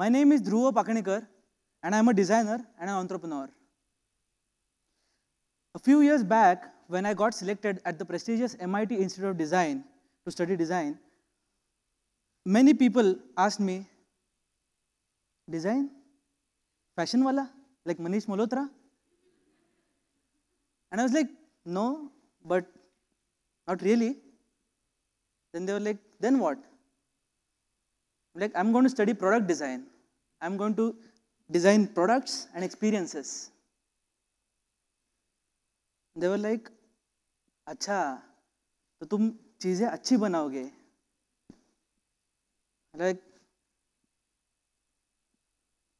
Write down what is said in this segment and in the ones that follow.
My name is Dhruva Pakanikar, and I'm a designer and an entrepreneur. A few years back, when I got selected at the prestigious MIT Institute of Design to study design, many people asked me, design? Fashion wala? Like Manish Malhotra? And I was like, no, but not really. Then they were like, then what? like I'm going to study product design. I'm going to design products and experiences. They were like, अच्छा तो तुम चीज़ें अच्छी बनाओगे like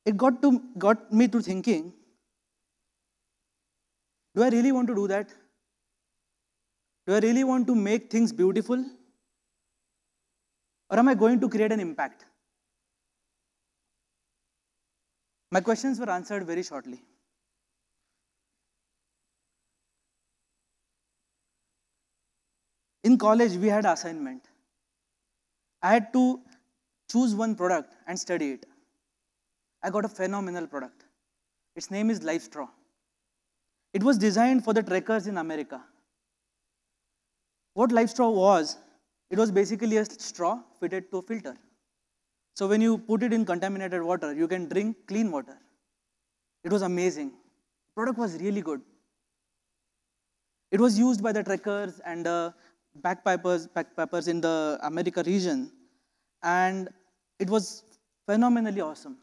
it got to got me to thinking do i really want to do that do i really want to make things beautiful or am I going to create an impact? My questions were answered very shortly. In college, we had assignment. I had to choose one product and study it. I got a phenomenal product. Its name is Life Straw. It was designed for the trekkers in America. What Life Straw was it was basically a straw fitted to a filter. So when you put it in contaminated water, you can drink clean water. It was amazing. The product was really good. It was used by the trekkers and the backpackers, backpackers in the America region, and it was phenomenally awesome.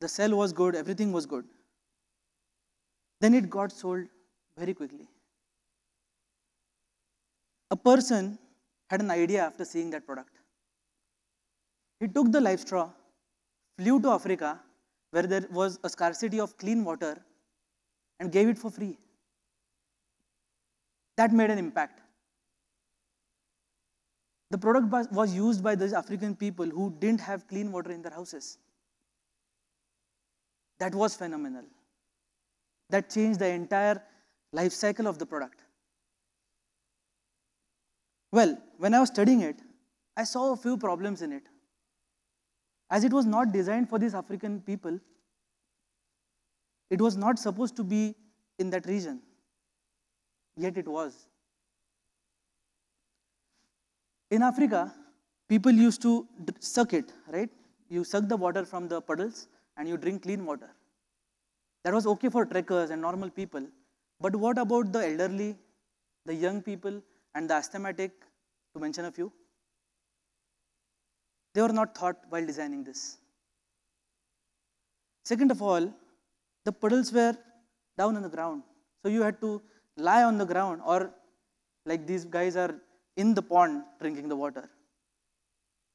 The cell was good, everything was good. Then it got sold very quickly. A person had an idea after seeing that product. He took the live straw, flew to Africa, where there was a scarcity of clean water, and gave it for free. That made an impact. The product was used by those African people who didn't have clean water in their houses. That was phenomenal. That changed the entire life cycle of the product. Well, when I was studying it, I saw a few problems in it. As it was not designed for these African people, it was not supposed to be in that region, yet it was. In Africa, people used to suck it, right? You suck the water from the puddles and you drink clean water. That was okay for trekkers and normal people. But what about the elderly, the young people, and the asthmatic, to mention a few. They were not thought while designing this. Second of all, the puddles were down on the ground. So you had to lie on the ground or like these guys are in the pond drinking the water.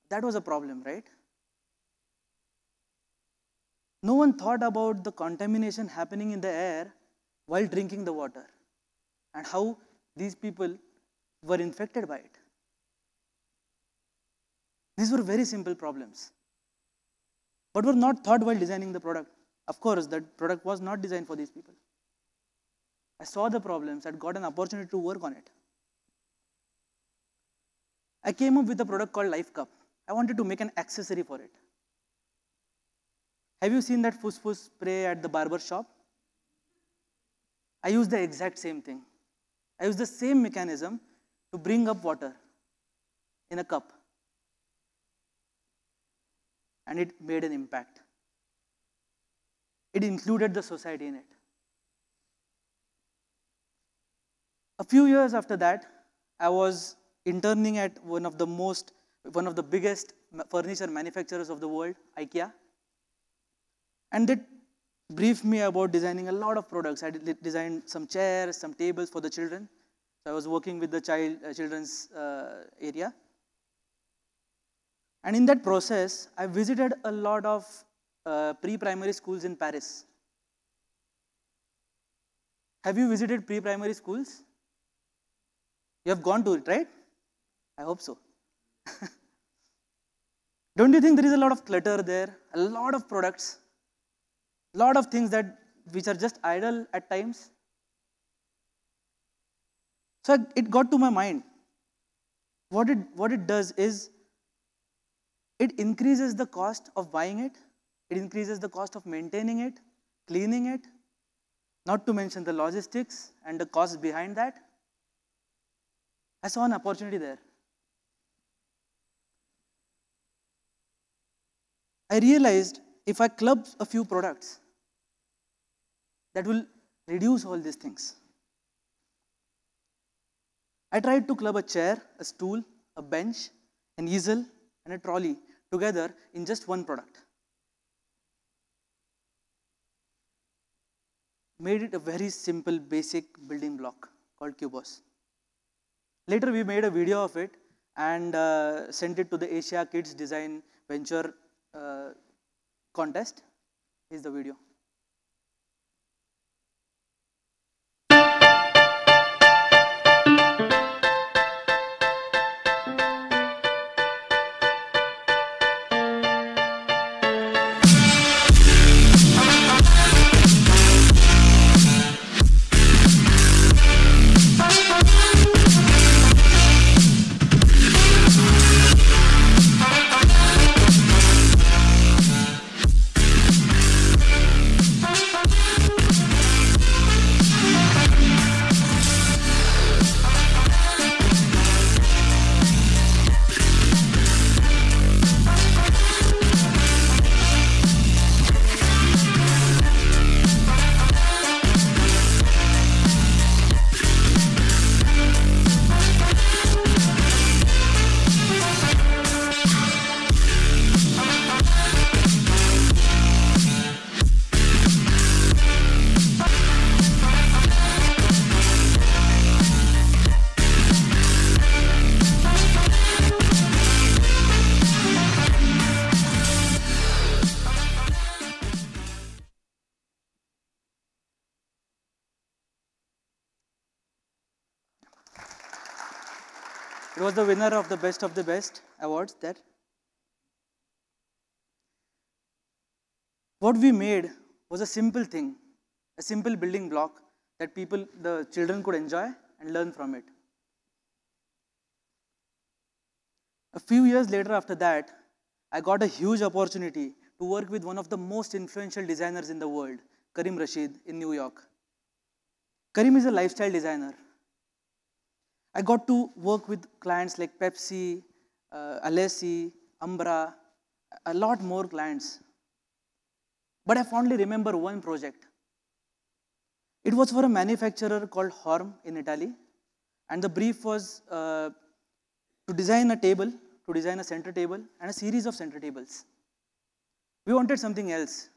That was a problem, right? No one thought about the contamination happening in the air while drinking the water and how these people were infected by it. These were very simple problems, but were not thought while designing the product. Of course, that product was not designed for these people. I saw the problems, I got an opportunity to work on it. I came up with a product called Life Cup. I wanted to make an accessory for it. Have you seen that fus spray at the barber shop? I used the exact same thing. I used the same mechanism to bring up water in a cup and it made an impact. It included the society in it. A few years after that, I was interning at one of the most, one of the biggest furniture manufacturers of the world, IKEA. And they briefed me about designing a lot of products. I designed some chairs, some tables for the children. So I was working with the child, uh, children's uh, area. And in that process, I visited a lot of uh, pre-primary schools in Paris. Have you visited pre-primary schools? You have gone to it, right? I hope so. Don't you think there is a lot of clutter there, a lot of products, a lot of things that which are just idle at times? So it got to my mind. What it, what it does is it increases the cost of buying it, it increases the cost of maintaining it, cleaning it, not to mention the logistics and the cost behind that. I saw an opportunity there. I realized if I club a few products, that will reduce all these things. I tried to club a chair, a stool, a bench, an easel, and a trolley together in just one product. Made it a very simple basic building block called Cubos. Later we made a video of it and uh, sent it to the Asia Kids Design Venture uh, contest. Here's the video. It was the winner of the Best of the Best awards there. What we made was a simple thing, a simple building block that people, the children could enjoy and learn from it. A few years later after that, I got a huge opportunity to work with one of the most influential designers in the world, Karim Rashid in New York. Karim is a lifestyle designer I got to work with clients like Pepsi, uh, Alessi, Umbra, a lot more clients. But I fondly remember one project. It was for a manufacturer called Horm in Italy. And the brief was uh, to design a table, to design a center table, and a series of center tables. We wanted something else.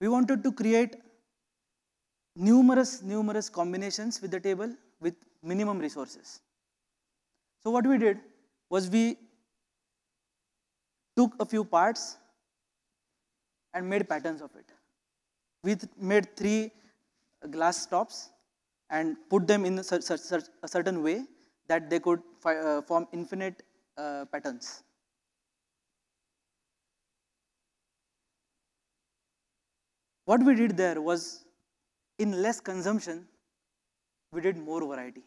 We wanted to create numerous, numerous combinations with the table with minimum resources. So what we did was we took a few parts and made patterns of it. We made three glass tops and put them in a, certain way that they could uh, form infinite uh, patterns. What we did there was in less consumption, we did more variety.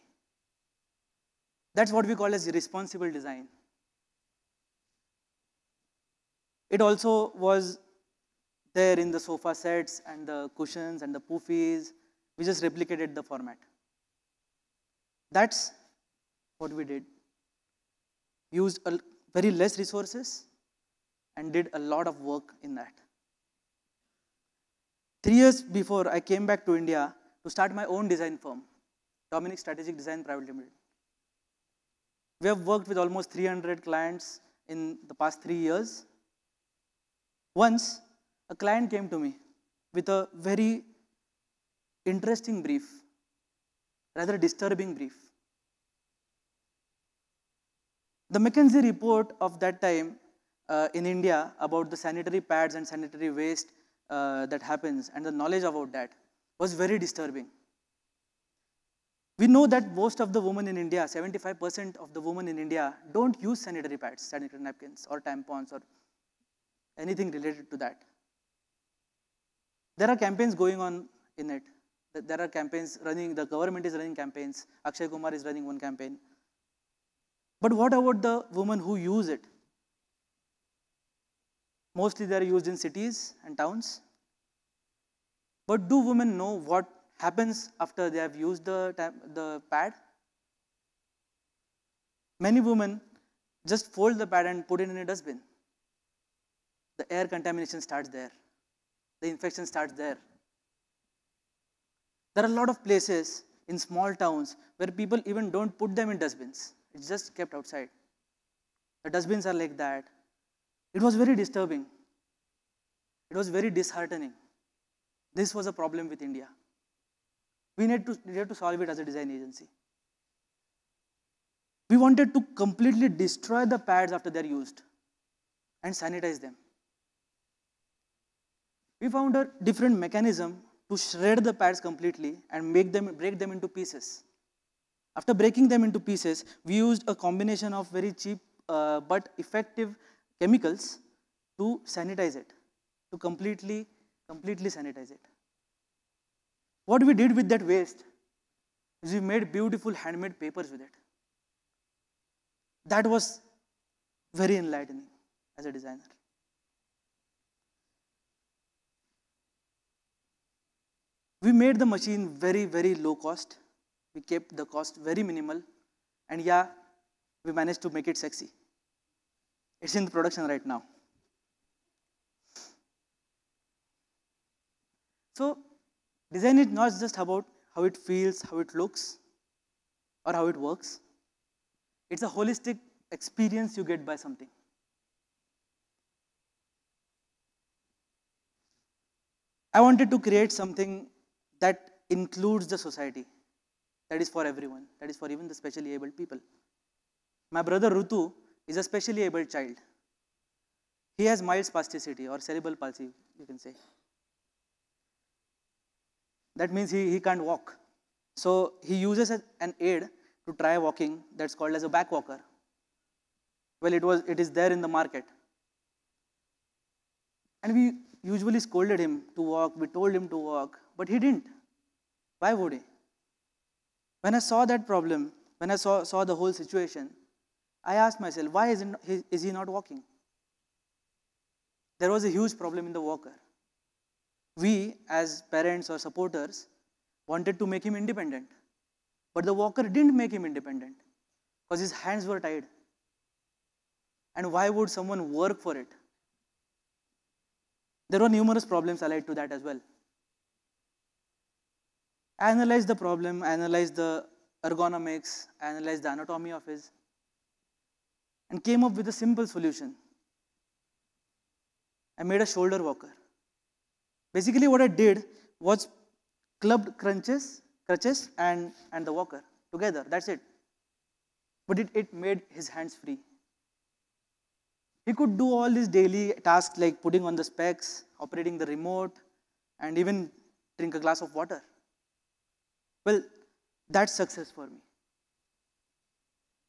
That's what we call as responsible design. It also was there in the sofa sets and the cushions and the poofies. We just replicated the format. That's what we did. Used very less resources and did a lot of work in that. Three years before, I came back to India to start my own design firm, Dominic Strategic Design Private Limited. We have worked with almost 300 clients in the past three years. Once, a client came to me with a very interesting brief, rather disturbing brief. The McKinsey report of that time uh, in India about the sanitary pads and sanitary waste uh, that happens and the knowledge about that was very disturbing. We know that most of the women in India, 75% of the women in India don't use sanitary pads, sanitary napkins or tampons or anything related to that. There are campaigns going on in it. There are campaigns running, the government is running campaigns. Akshay Kumar is running one campaign. But what about the women who use it? Mostly they are used in cities and towns. But do women know what happens after they have used the, the pad. Many women just fold the pad and put it in a dustbin. The air contamination starts there. The infection starts there. There are a lot of places in small towns where people even don't put them in dustbins. It's just kept outside. The dustbins are like that. It was very disturbing. It was very disheartening. This was a problem with India. We need to, need to solve it as a design agency. We wanted to completely destroy the pads after they're used and sanitize them. We found a different mechanism to shred the pads completely and make them, break them into pieces. After breaking them into pieces, we used a combination of very cheap uh, but effective chemicals to sanitize it, to completely, completely sanitize it. What we did with that waste is we made beautiful handmade papers with it. That was very enlightening as a designer. We made the machine very, very low cost. We kept the cost very minimal. And yeah, we managed to make it sexy. It's in production right now. So Design is not just about how it feels, how it looks, or how it works. It's a holistic experience you get by something. I wanted to create something that includes the society, that is for everyone, that is for even the specially abled people. My brother Rutu is a specially abled child. He has mild spasticity or cerebral palsy, you can say that means he, he can't walk. So he uses an aid to try walking that's called as a back walker. Well, it, was, it is there in the market. And we usually scolded him to walk, we told him to walk, but he didn't. Why would he? When I saw that problem, when I saw, saw the whole situation, I asked myself, why isn't, is he not walking? There was a huge problem in the walker we as parents or supporters wanted to make him independent. But the walker didn't make him independent because his hands were tied. And why would someone work for it? There were numerous problems allied to that as well. Analyze the problem, analyze the ergonomics, analyze the anatomy of his, and came up with a simple solution. I made a shoulder walker. Basically what I did was clubbed crunches, crutches and, and the walker together, that's it. But it, it made his hands free. He could do all these daily tasks like putting on the specs, operating the remote, and even drink a glass of water. Well, that's success for me.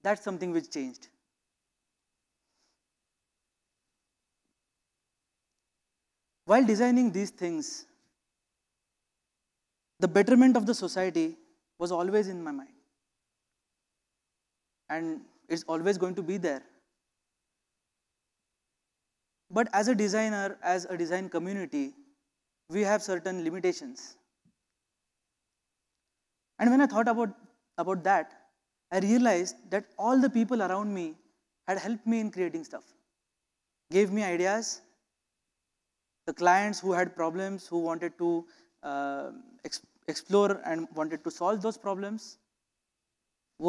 That's something which changed. While designing these things, the betterment of the society was always in my mind. And it's always going to be there. But as a designer, as a design community, we have certain limitations. And when I thought about, about that, I realized that all the people around me had helped me in creating stuff, gave me ideas, the clients who had problems, who wanted to uh, explore and wanted to solve those problems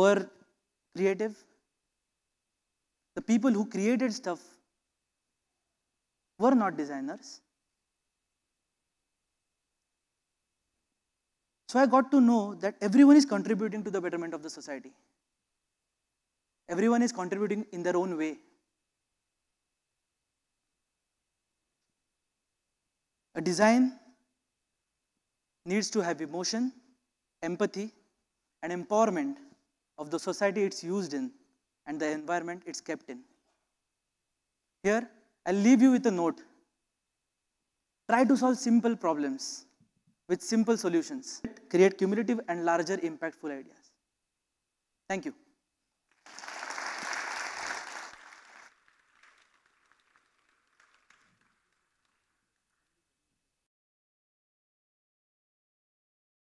were creative. The people who created stuff were not designers. So I got to know that everyone is contributing to the betterment of the society. Everyone is contributing in their own way A design needs to have emotion, empathy, and empowerment of the society it's used in and the environment it's kept in. Here, I'll leave you with a note. Try to solve simple problems with simple solutions. Create cumulative and larger impactful ideas. Thank you.